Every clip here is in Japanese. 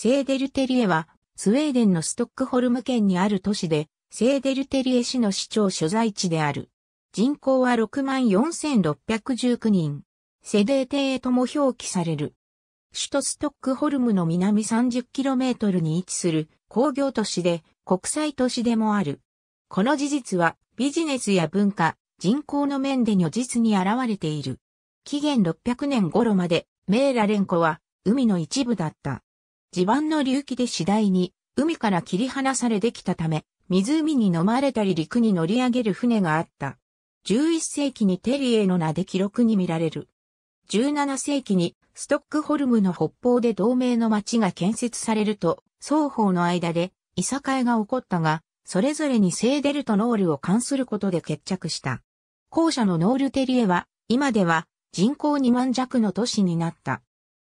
セーデルテリエは、スウェーデンのストックホルム県にある都市で、セーデルテリエ市の市長所在地である。人口は64,619人。セデーテーとも表記される。首都ストックホルムの南 30km に位置する工業都市で国際都市でもある。この事実はビジネスや文化、人口の面で如実に現れている。紀元600年頃までメーラ連湖は海の一部だった。地盤の隆起で次第に海から切り離されできたため、湖に飲まれたり陸に乗り上げる船があった。11世紀にテリエの名で記録に見られる。17世紀にストックホルムの北方で同盟の町が建設されると、双方の間でいさかいが起こったが、それぞれに聖デルとノールを関することで決着した。後者のノールテリエは、今では人口2万弱の都市になった。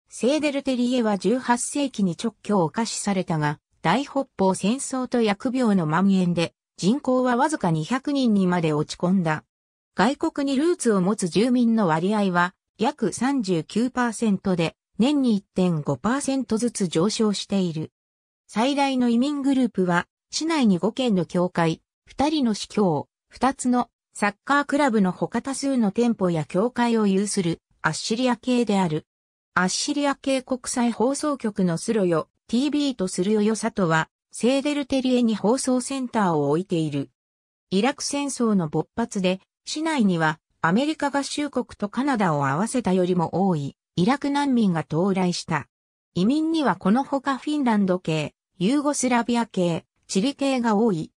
セーデルテリエは18世紀に直居を可視されたが、大北方戦争と薬病の蔓延で、人口はわずか200人にまで落ち込んだ。外国にルーツを持つ住民の割合は約39%で、年に1.5%ずつ上昇している。最大の移民グループは、市内に5県の教会、2人の司教、2つのサッカークラブの他多数の店舗や教会を有するアッシリア系である。アッシリア系国際放送局のスロヨ TV とスるヨヨサトは、セーデルテリエに放送センターを置いている。イラク戦争の勃発で、市内にはアメリカ合衆国とカナダを合わせたよりも多いイラク難民が到来した。移民にはこのほかフィンランド系、ユーゴスラビア系、チリ系が多い。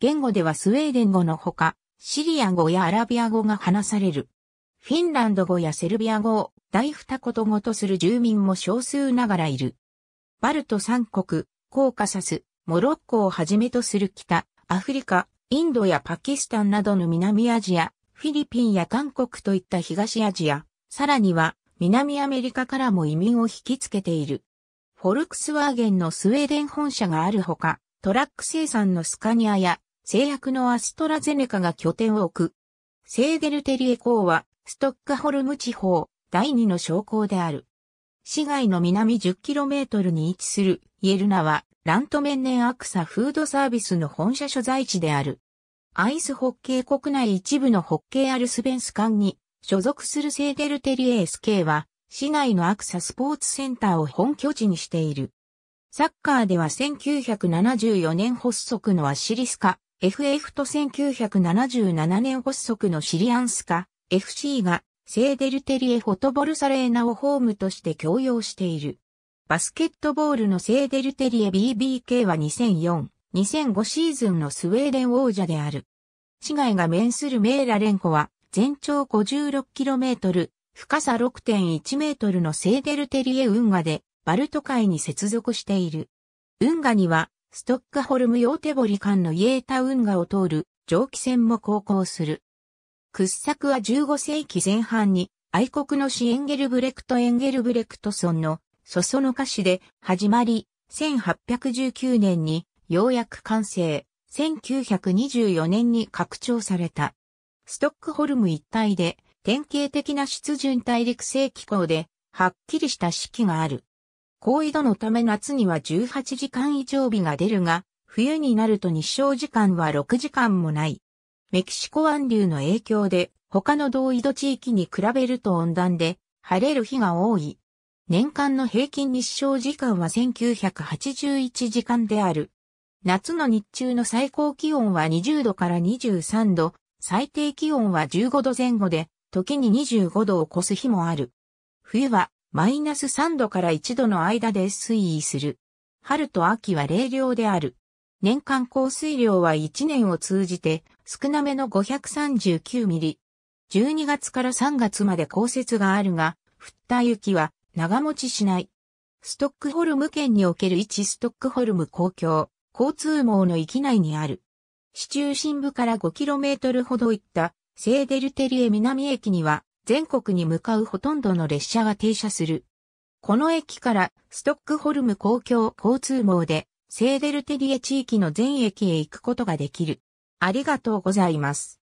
言語ではスウェーデン語のほか、シリア語やアラビア語が話される。フィンランド語やセルビア語、大二言ごとする住民も少数ながらいる。バルト三国、コーカサス、モロッコをはじめとする北、アフリカ、インドやパキスタンなどの南アジア、フィリピンや韓国といった東アジア、さらには南アメリカからも移民を引きつけている。フォルクスワーゲンのスウェーデン本社があるほか、トラック生産のスカニアや製薬のアストラゼネカが拠点を置く。セーデルテリエ港はストックホルム地方、第二の将校である。市街の南 10km に位置するイエルナはラントメンネンアクサフードサービスの本社所在地である。アイスホッケー国内一部のホッケーアルスベンス艦に所属するセーデルテリエース k は市内のアクサスポーツセンターを本拠地にしている。サッカーでは1974年発足のアシリスカ FF と1977年発足のシリアンスカ FC がセーデルテリエフォトボルサレーナをホームとして供用している。バスケットボールのセーデルテリエ BBK は2004、2005シーズンのスウェーデン王者である。市街が面するメーラレンコは、全長 56km、深さ 6.1m のセーデルテリエ運河で、バルト海に接続している。運河には、ストックホルムヨーテボリ間のイエータ運河を通る蒸気船も航行する。掘削は15世紀前半に愛国のシエンゲルブレクト・エンゲルブレクト村のそその歌詞で始まり、1819年にようやく完成、1924年に拡張された。ストックホルム一帯で典型的な湿潤大陸性気候ではっきりした四季がある。高緯度のため夏には18時間以上日が出るが、冬になると日照時間は6時間もない。メキシコ湾流の影響で、他の同緯度地域に比べると温暖で、晴れる日が多い。年間の平均日照時間は1981時間である。夏の日中の最高気温は20度から23度、最低気温は15度前後で、時に25度を超す日もある。冬はマイナス3度から1度の間で推移する。春と秋は冷涼である。年間降水量は1年を通じて少なめの5 3 9ミリ。12月から3月まで降雪があるが、降った雪は長持ちしない。ストックホルム県における一ストックホルム公共、交通網の域内にある。市中心部から 5km ほど行ったセーデルテリエ南駅には全国に向かうほとんどの列車が停車する。この駅からストックホルム公共交通網でセーデルテリエ地域の全駅へ行くことができる。ありがとうございます。